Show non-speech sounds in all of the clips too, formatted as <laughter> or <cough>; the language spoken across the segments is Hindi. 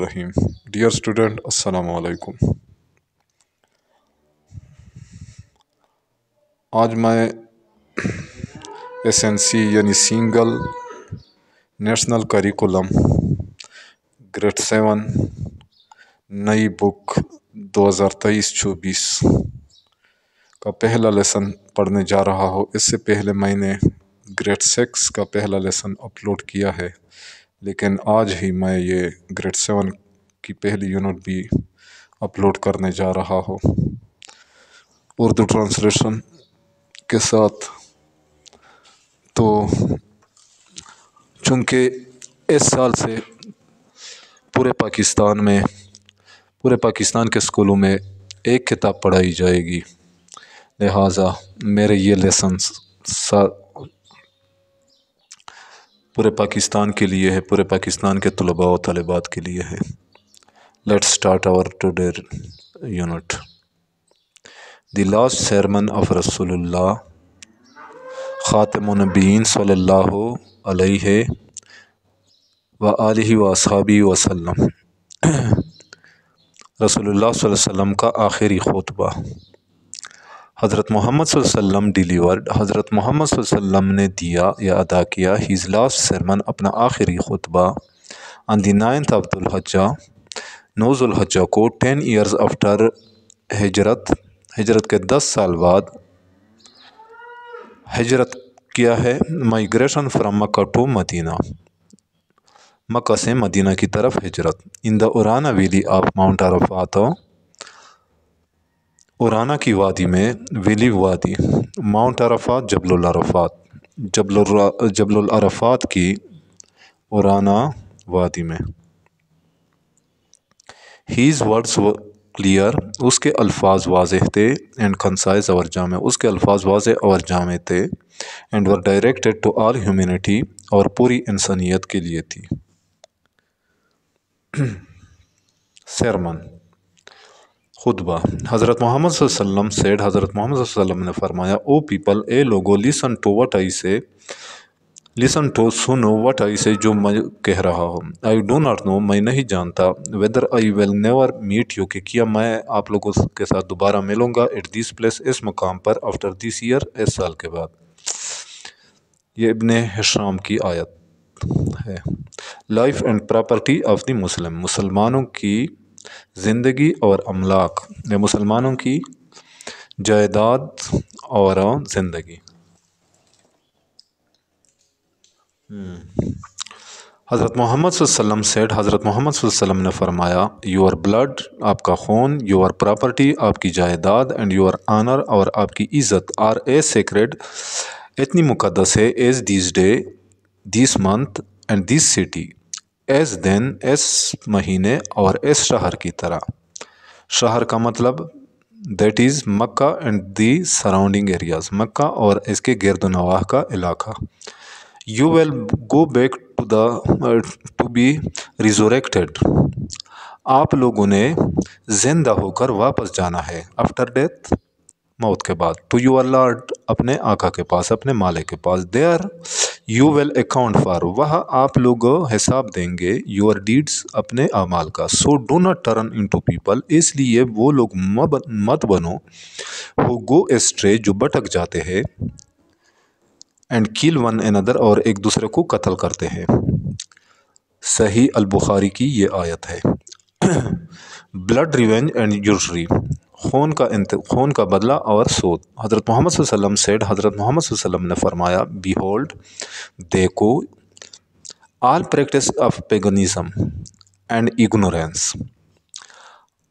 रहीम डियर स्टूडेंट असलकुम आज मैं एस एन सी यानी single national curriculum grade seven नई बुक 2023 चौबीस का पहला लेसन पढ़ने जा रहा हो इससे पहले मैंने ग्रेड सिक्स का पहला लेसन अपलोड किया है लेकिन आज ही मैं ये ग्रेड सेवन की पहली यूनिट भी अपलोड करने जा रहा हूँ उर्दू ट्रांसलेशन के साथ तो चूँकि इस साल से पूरे पाकिस्तान में पूरे पाकिस्तान के स्कूलों में एक किताब पढ़ाई जाएगी लिहाजा मेरे ये लेसन पूरे पाकिस्तान के लिए है पूरे पाकिस्तान के तलबा और तलबात के लिए है let's start our today unit the last sermon of रसोल्ला ख़ातमबीन सल्ला व आलि वसाबी वसलम रसोल्ला वसम का आखिरी खुतबा हज़रत मोहम्मद वसल्लम डिलीवर्ड हज़रत मोहम्मद सल्लम ने दिया या अदा किया हिज लास्ट सरमन अपना आखिरी खुतबा ऑन दी नाइन्थ ऑफ दुल्हजा को टेन ईयर्स आफ्टर हजरत हजरत के दस साल बाद हजरत किया है migration from Mecca to Medina Mecca से मदीना की तरफ हजरत in the Uranah valley of mount Arafat Uranah की वादी में विली वादी माउंट अरफात जबल जबल जबल की उराना वादी में हीज़ वर्ड्स क्लियर उसके अल्फाज वाज थे एंड कंसाइज और जामे उसके अल्फाज वाज और जामे थे and were directed to all humanity और पूरी इंसानियत के लिए थी सरमन <clears throat> खुतबा हज़रत मोहम्मद वसल्लम सेठ हज़रत मोहम्मद वसल्लम ने फरमाया ओ पीपल ए लोगो listen to what I say listen to सुनो वट आई से जो मैं कह रहा हूँ आई डो नॉट नो मैं नहीं जानता whether I will never meet you कि क्या मैं आप लोगों के साथ दोबारा मिलूँगा एट दिस प्लेस इस मकाम पर आफ्टर दिस ईयर इस साल के बाद ये इबन हशाम की आयत है life and property of the Muslim मुसलमानों की ज़िंदगी और अमलाक ये मुसलमानों की जायदाद और ज़िंदगी हज़रत हम्म। मोहम्मद सल्लम सेठ हज़रत मोहम्मद सल्लम ने फरमाया योर ब्लड आपका खून योर प्रॉपर्टी आपकी जायदाद एंड योर आनर और आपकी इज़्ज़त आर ए सेक्रेड इतनी मुकदस है as this day this month and this city एस दिन एस महीने और एस शहर की तरह शहर का मतलब that is Mecca and the surrounding areas Mecca और इसके गर्द नवाह का इलाका you will go back to the to be resurrected आप लोगों ने जिंदा होकर वापस जाना है आफ्टर डेथ मौत के बाद टू यू लॉर्ड अपने आका के पास अपने मालिक के पास there you will account for वह आप लोग हिसाब देंगे योर डीड्स अपने अमाल का so do not turn into people इसलिए वो लोग मत बनो वो गो एस्ट्रे जो भटक जाते हैं and kill one another और एक दूसरे को कत्ल करते हैं सही अलबुखारी की ये आयत है ब्लड रिवेंज एंड यूजरी खून का खून का बदला और सूद हज़रत मोहम्मद वसल्लम सेड हज़रत मोहम्मद वसल्लम ने फरमाया बी होल्ड देखो all practice of paganism and ignorance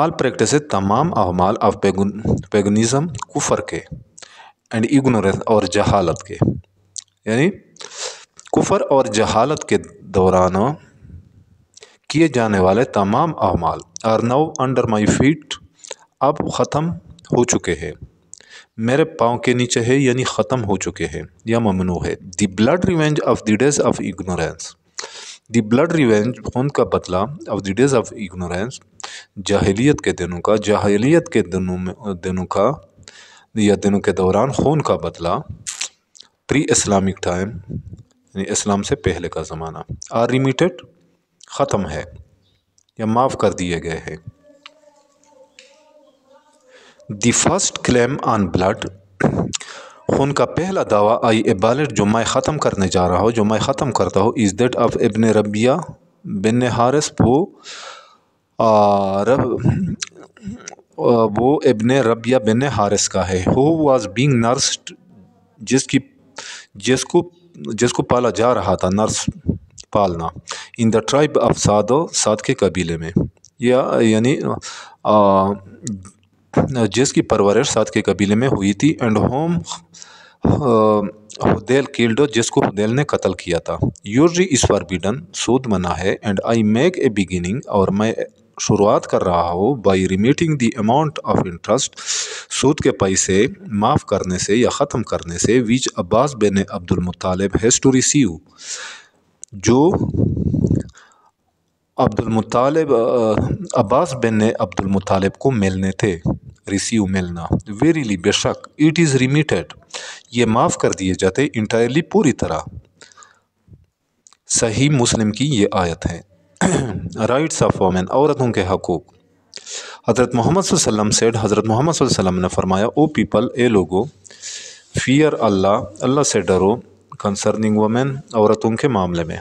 all practice तमाम अहमाल ऑफ पेगनिज़म कुफर के एंड इग्नोरेंस और जहालत के यानी कुफर और जहालत के दौरान किए जाने वाले तमाम अहमाल are now under my feet अब ख़त्म हो चुके हैं मेरे पाँव के नीचे है यानी ख़त्म हो चुके हैं या ममनू है the blood revenge of the days of ignorance the blood revenge खून का बदला of the days of ignorance जाहलीत के दिनों का जाहलीत के दिनों में दिनों का या दिनों के दौरान खून का बदला प्री इस्लामिक टाइम यानी इस्लाम से पहले का ज़माना आर रिमिटेड ख़त्म है या माफ़ कर दिए गए हैं the first claim on blood उनका पहला दावा आई ए बालट जो मैं ख़त्म करने जा रहा हूँ जो मैं ख़त्म करता हूँ is that of Ibn Rabia bin Haris वो रब वो इबन रबिया बिन हारिस का है हो वाज बींग नर्स जिसकी जिसको जिसको पाला जा रहा था नर्स पालना इन द ट्राइब ऑफ सादो साद के कबीले में या यानी जिसकी परवरिश सात के कबीले में हुई थी एंड होम हुदैल किल्डो जिसको हुदेल ने कत्ल किया था जी इस फॉरबिडन सूद मना है and I make a beginning और मैं शुरुआत कर रहा हूँ by remitting the amount of interest सूद के पैसे माफ़ करने से या ख़त्म करने से which Abbas bin Abdul Muttalib has to receive जो अब्दुलमतालब अब्बास बेन अब्दुलमतालब को मिलने थे रिसीव मिलना वेरीली बेशक इट इज़ रिमिटेड ये माफ़ कर दिए जाते इंटायरली पूरी तरह सही मुस्लिम की ये आयत है राइट्स ऑफ वामेन औरतों के हकूक़ हज़रत मोहम्मद वसल्लम सेड हज़रत मोहम्मद वसल्लम ने फरमाया ओ पीपल ए लोगो फियर अल्लाह अल्लाह से डरो कंसर्निंग वामेन औरतों के मामले में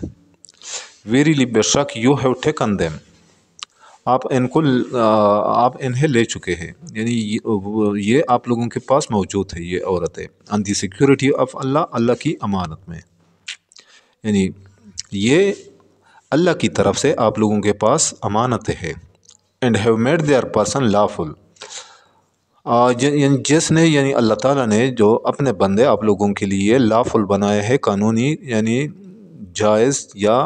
वेरीली बेशक यू हैव टेकन देम आप इनको आप इन्हें ले चुके हैं यानी ये आप लोगों के पास मौजूद है ये औरतें on the security of Allah अल्लाह की अमानत में यानी ये अल्लाह की तरफ से आप लोगों के पास अमानत है and have made their person lawful जिसने यानी अल्लाह ताला ने जो अपने बंदे आप लोगों के लिए लाफुल बनाए हैं कानूनी यानी जायज़ या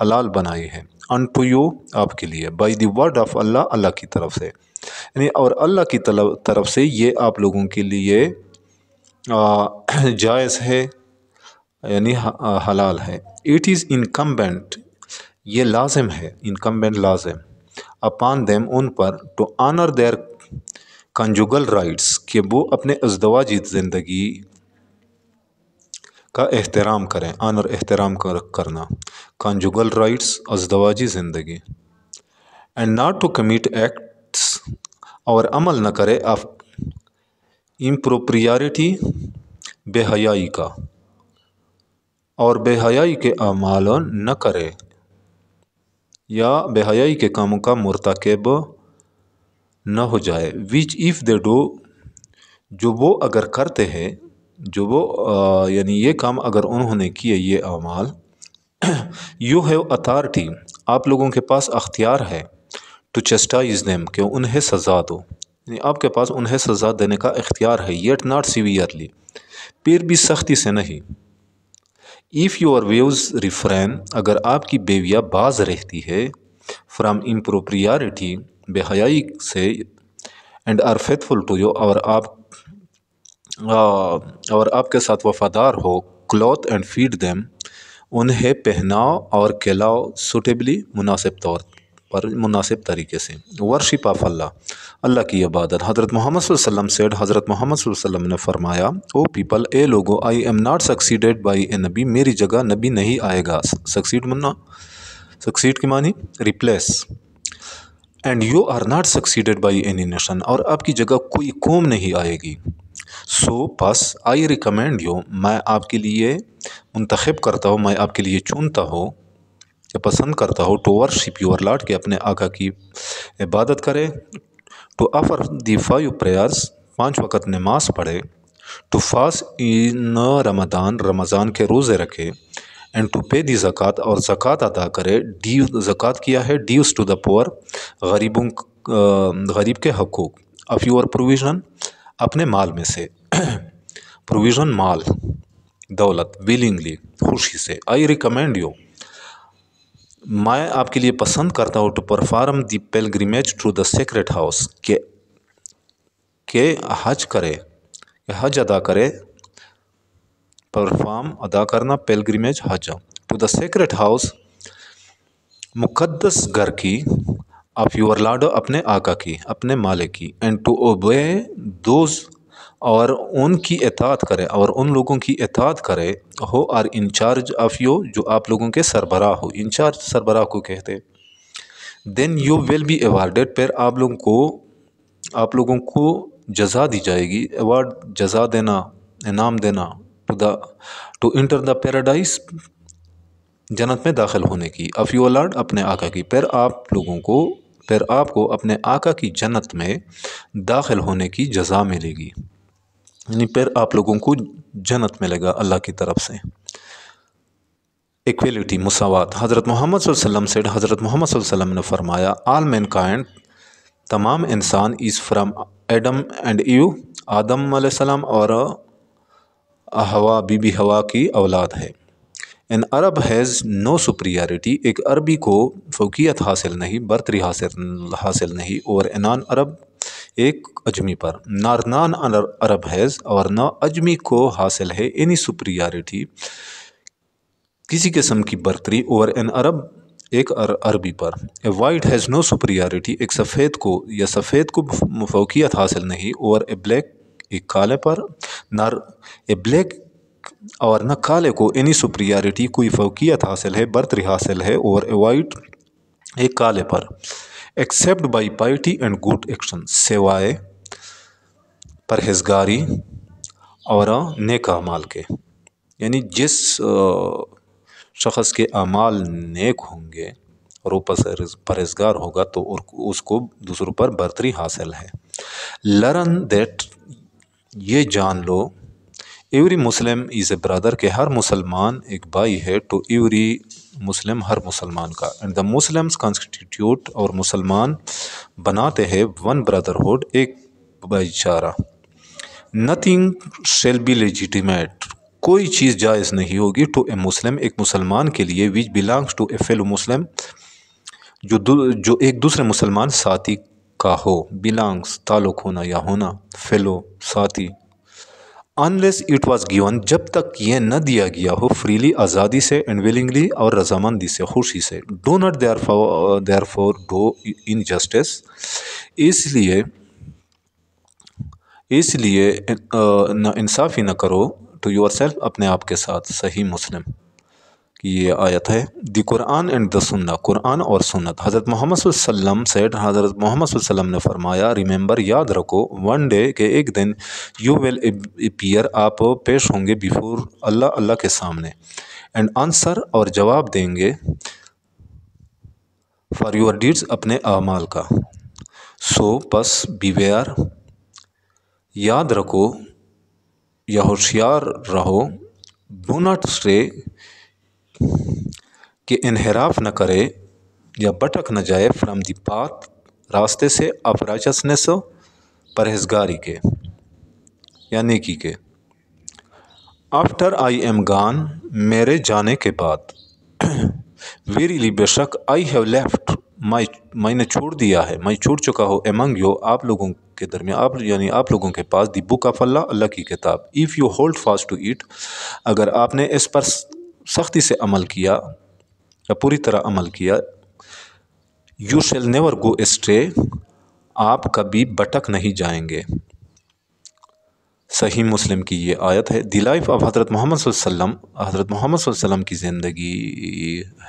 हलाल बनाए हैं अन टू यू आपके लिए by the word of Allah अल्लाह की तरफ से यानी और अल्लाह की तरफ से ये आप लोगों के लिए <clears throat> जायज़ है यानी हलाल है इट इज़ इनकम्बेंट ये लाजिम है इनकम्बेंट लाजिम अपान देम उन पर टू तो आनर देयर कंजुगल राइट्स के वो अपने अजदवाजी ज़िंदगी का एहतराम करें आन और एहतराम कर, करना कॉन्जुगल राइट्स अजदवाजी ज़िंदगी and not to commit acts और अमल न करे आप इम्प्रोप्रियारिटी बेहयाई का और बेहयाई के अमाल न करे या बेहयाई के कामों का मरतकब न हो जाए विच इफ़ दे डो जो वो अगर करते हैं जो वो यानी ये काम अगर उन्होंने किए ये अमाल यू हैव अथॉरिटी आप लोगों के पास अख्तियार है टू चस्टाइज नेम कि उन्हें सज़ा दो यानी आपके पास उन्हें सज़ा देने का अख्तियार है येट नॉट सीवियरली फिर भी सख्ती से नहीं इफ़ योर व्यूज़ रिफ्रेन अगर आपकी बेविया बाज रहती है फ्राम इम्प्रोप्रियारिटी बेहयाई से and are faithful to you और आप और आपके साथ वफ़ादार हो क्लॉथ एंड फीड देम उन्हें पहनाओ और खिलाओ सुटेबली मुनासिब तौर पर मुनासिब तरीके से वर्शिप ऑफ अल्लाह अल्लाह की इबादत हज़रत मोहम्मद वसल्लम सेड हज़रत मोहम्मद वसल्लम ने फरमाया ओ पीपल ए लोगो I am not succeeded by a नबी मेरी जगह नबी नहीं आएगा सक्सीड मुन्ना सक्सीड की मानी replace and you are not succeeded by any nation और आपकी जगह कोई कौम नहीं आएगी सो पस आई रिकमेंड यू मैं आपके लिए मंतखब करता हूँ मैं आपके लिए चुनता हूँ या पसंद करता हूँ टू वर्शिप यूर लाट के अपने आका की इबादत करें to offer the five prayers पाँच वक़्त नमाज पढ़े टू फास इन रमदान रमज़ान के रोज़े रखे एंड टू पे दी ज़क़़त और ज़क़़त अदा करे डी ज़क़़त किया है ड्यूज़ टू द पोअर गरीबों गरीब के हकूक़ ऑफ़ योर प्रोविज़न अपने माल में से प्रोविज़न <clears throat> माल दौलत विलिंगली खुशी से आई रिकमेंड यू मैं आपके लिए पसंद करता हूँ to perform the pilgrimage to the sacred house के के हज करे हज अदा करे परफॉर्म अदा करना पेलग्रीमेज हज टू द सेक्रेट हाउस मुकद्दस घर की ऑफ यूर लाडो अपने आका की अपने मालिक की एंड टू ओबे दोज और उनकी एतात करे और उन लोगों की एतात करे हो आर इंचार्ज ऑफ यू जो आप लोगों के सरबराह हो इंचार्ज सरबराह को कहते then you will be awarded पर आप लोगों को आप लोगों को जजा दी जाएगी एवॉर्ड जजा देना इनाम देना to the to enter the paradise जन्नत में दाखिल होने की अफ यू लॉर्ड अपने आका की पर आप लोगों को फिर आपको अपने आका की जन्नत में दाखिल होने की जजा मिलेगी यानी फिर आप लोगों को जन्नत मिलेगा अल्लाह की तरफ से इक्वलिटी मसावत हज़रत मोहम्मद वसल्लम से हज़रत मोहम्मद वसल्लम ने फरमाया आल मैन काइंड तमाम इंसान is from Adam and Eve आदम सलाम और हवा बीबी हवा की औलाद है an Arab has no superiority एक अरबी को फोकियत हासिल नहीं बर्तरी हासिल हासिल नहीं और एनान अरब एक अजमी पर नारनान अरब हैज़ और ना अजमी को हासिल है एनी सुप्रियरिटी किसी किस्म की बर्तरी और एन अरब एक अर, अरबी पर a white has no superiority एक सफ़ेद को या सफ़ेद को फोकियत हासिल नहीं और ए ब्लैक एक काले पर नार ए ब्लैक और काले को एनी सुप्रियारिटी कोई फौकियत हासिल है बर्तरी हासिल है और एवाइट एक काले पर except by piety and good action सेवाए परहेजगारी और नेक अमाल के यानी जिस शख्स के अमाल नेक होंगे और वो परहेजगार होगा तो और उसको दूसरों पर बर्तरी हासिल है लर्न दैट ये जान लो every Muslim is a brother के हर मुसलमान एक भाई है टू तो एवरी मुस्लिम हर मुसलमान का एंड द मुस्लिम्स कॉन्स्टिट्यूट और मुसलमान बनाते हैं वन ब्रदरहुड एक भाईचारा नथिंग शेल बी लेजिटिमेट कोई चीज़ जायज़ नहीं होगी टू तो ए मुस्लिम एक मुसलमान के लिए which belongs to a fellow Muslim जो जो एक दूसरे मुसलमान साथी का हो बिलोंग्स ताल्लुक होना या होना फेलो साथी अनलेस इट वॉज़ गिवन जब तक ये न दिया गया हो फ्रीली आज़ादी से एंड विलिंगली और रजामंदी से खुशी से do not therefore therefore do injustice इसलिए इसलिए uh, इंसाफ ही न करो टू योर सेल्फ अपने आप के साथ सही मुस्लिम ये आयत है दी कुरान एंड द सुन्ना कुरान और सुन्नत हज़रत मोहम्मद वसल्लम सेठ हज़रत मोहम्मद वसल्लम ने फरमाया रिमेंबर याद रखो वन डे के एक दिन यू विल अपीयर आप पेश होंगे बिफोर अल्लाह अल्लाह के सामने एंड आंसर और जवाब देंगे फॉर योर डीड्स अपने अमाल का सो पस बीवेयर याद रखो या होशियार रहो डो नाट स्टे कि इनहराफ न करे या भटक न जाए फ्रॉम दी पाथ रास्ते से ऑफ राइचसनेस परहेजगारी के या कि के आफ्टर आई एम गान मेरे जाने के बाद <clears throat> वेरीली बेशक आई हैव लेफ्ट माई मैंने छोड़ दिया है मैं छोड़ चुका हूँ एमंग यो आप लोगों के दरमियान आप यानी आप लोगों के पास दी बुक ऑफ अल्लाह अल्लाह की किताब if you hold fast to it अगर आपने इस पर सख्ती से अमल किया या पूरी तरह अमल किया you shall never go stray आप कभी भटक नहीं जाएंगे सही मुस्लिम की ये आयत है दी लाइफ ऑफ हज़रत मोहम्मद हज़रत मोहम्मद की ज़िंदगी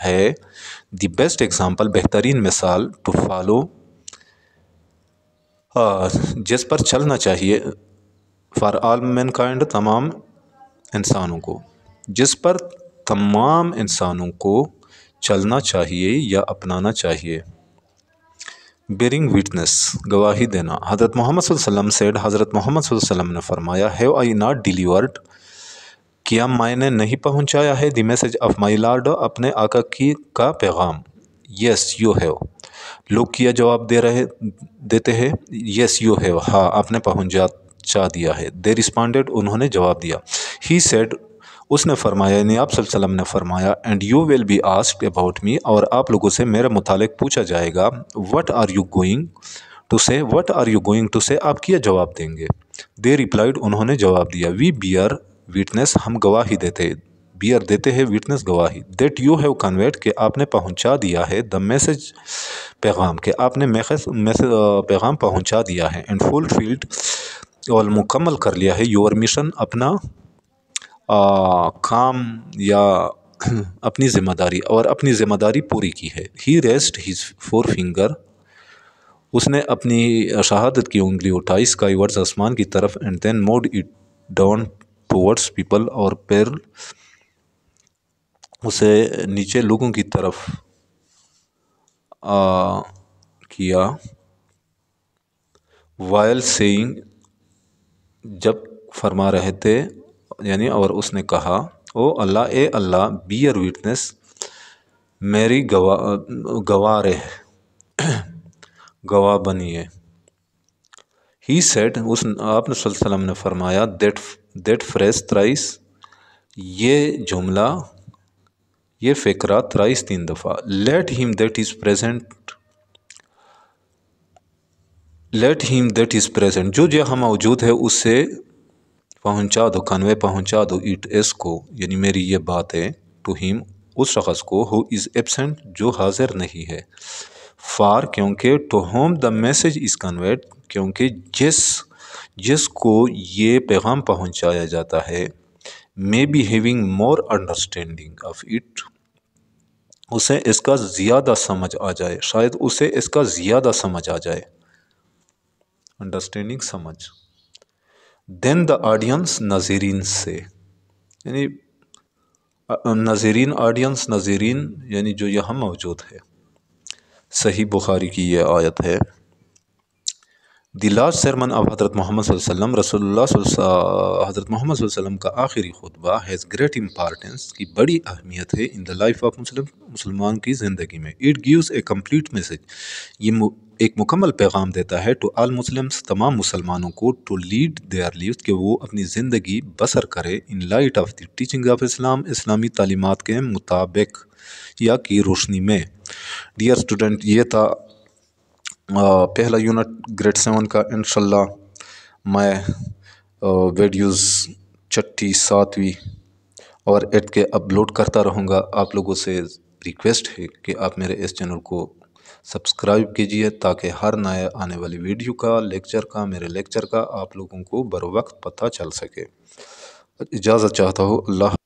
है दी बेस्ट एग्ज़ाम्पल बेहतरीन मिसाल टू फॉलो जिस पर चलना चाहिए फॉर आल मैन काइंड तमाम इंसानों को जिस पर तमाम इंसानों को चलना चाहिए या अपनाना चाहिए बेरिंग विटनेस गवाही देना हज़रत मोहम्मद सल्लम सेड हज़रत मोहम्मद वसल्लम ने फरमाया है आई नॉट डिलीवर्ड क्या मायने नहीं पहुंचाया है the message of my lord अपने आका की का पैगाम यस यू हैव लोग किया जवाब दे रहे देते हैं यस यू हैव हाँ आपने पहुंचा दिया है दे रिस्पॉन्डेड उन्होंने जवाब दिया ही सेड उसने फरमाया यानी आप सल्लम ने फरमाया and you will be ask about me और आप लोगों से मेरे मुतालिक पूछा जाएगा what are you going to say what are you going to say आप क्या जवाब देंगे दे रिप्लाइड उन्होंने जवाब दिया वी बियर वीटनेस हम गवाही देते बियर देते हैं वीटनेस गवाही देट यू हैव कन्वर्ट कि आपने पहुंचा दिया है द मैसेज पैगाम के आपने मैसेज पैगाम पहुंचा दिया है एंड फुल फील्ड और मुकम्मल कर लिया है योर मिशन अपना काम या <clears throat> अपनी ज़िम्मेदारी और अपनी ज़िम्मेदारी पूरी की है ही रेस्ट हिज फोर फिंगर उसने अपनी शहादत की उंगली उठाई स्काई वर्ड्स आसमान की तरफ and then moved it down towards people और पैर उसे नीचे लोगों की तरफ आ, किया वायल सेइंग जब फरमा रहे थे यानी और उसने कहा ओ अल्लाह ए अल्लाह बी आर विटनेस मेरी गवा गवाह रहे गवाह बनिए ही सेट उस आपने सल्लम ने फरमाया देट देट फ्रेस त्राइस ये जुमला ये फ़िक्रा त्राइस तीन दफ़ा let him that is present let him that is present जो जहाँ मौजूद है उससे पहुंचा दो कन्वे पहुंचा दो इट एस को यानी मेरी ये बात है टू हिम उस शख्स को हु इज़ एबसेंट जो हाजिर नहीं है फार क्योंकि to whom the message is conveyed क्योंकि जिस जिसको ये पैगाम पहुंचाया जाता है may be having more understanding of it उसे इसका ज़्यादा समझ आ जाए शायद उसे इसका ज़्यादा समझ आ जाए अंडरस्टैंडिंग समझ देन द ऑडियंस नज़ीरीन से यानी नज़ीरीन ऑडियंस नज़ीरीन यानी जो यहाँ मौजूद है सही बुखारी की यह आयत है दी लास्ट सरमन ऑफ हज़रत मोहम्मद वसल्लम रसोल्ला हज़रत मोहम्मद वसल्लम का आखिरी खुतबा हैज़ ग्रेट इम्पार्टेंस की बड़ी अहमियत है in the life of Muslim मुसलमान की ज़िंदगी में it gives a complete message ये एक मुकम्मल पैगाम देता है टू आल मुस्लिम्स तमाम मुसलमानों को टू लीड देयर लीव कि वो अपनी ज़िंदगी बसर करे in light of the teaching of Islam इस्लामी तलीमत के मुताबिक या की रोशनी में डियर स्टूडेंट ये था पहला यूनिट ग्रेड सेवन का इनशा मैं वीडियोस छठी सातवीं और एट के अपलोड करता रहूँगा आप लोगों से रिक्वेस्ट है कि आप मेरे इस चैनल को सब्सक्राइब कीजिए ताकि हर नए आने वाली वीडियो का लेक्चर का मेरे लेक्चर का आप लोगों को बर वक्त पता चल सके इजाज़त चाहता हूँ अल्लाह